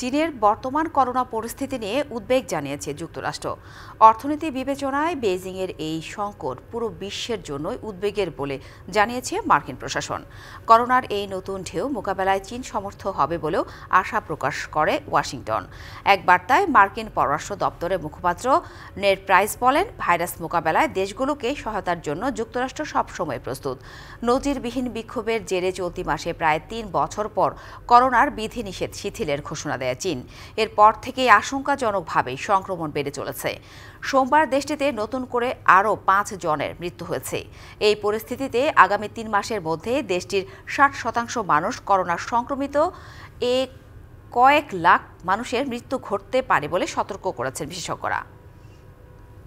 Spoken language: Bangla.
চীনের বর্তমান করোনা পরিস্থিতি নিয়ে উদ্বেগ জানিয়েছে যুক্তরাষ্ট্র অর্থনীতি বিবেচনায় বেজিংয়ের এই সংকট পুরো বিশ্বের জন্যই উদ্বেগের বলে জানিয়েছে মার্কিন প্রশাসন করোনার এই নতুন ঢেউ মোকাবেলায় চীন সমর্থ হবে বলেও আশা প্রকাশ করে ওয়াশিংটন এক বার্তায় মার্কিন পররাষ্ট্র দপ্তরের মুখপাত্র নেট প্রাইস বলেন ভাইরাস মোকাবেলায় দেশগুলোকে সহায়তার জন্য যুক্তরাষ্ট্র সবসময় প্রস্তুত নজিরবিহীন বিক্ষোভের জেরে চলতি মাসে প্রায় তিন বছর পর করোনার বিধিনিষেধ শিথিলের ঘোষণা দেয় দেয় চীন এরপর থেকেই আশঙ্কাজনকভাবে সংক্রমণ বেড়ে চলেছে সোমবার দেশটিতে নতুন করে আরও পাঁচ জনের মৃত্যু হয়েছে এই পরিস্থিতিতে আগামী তিন মাসের মধ্যে দেশটির ষাট শতাংশ মানুষ করোনা সংক্রমিত এ কয়েক লাখ মানুষের মৃত্যু ঘটতে পারে বলে সতর্ক করেছেন বিশেষজ্ঞরা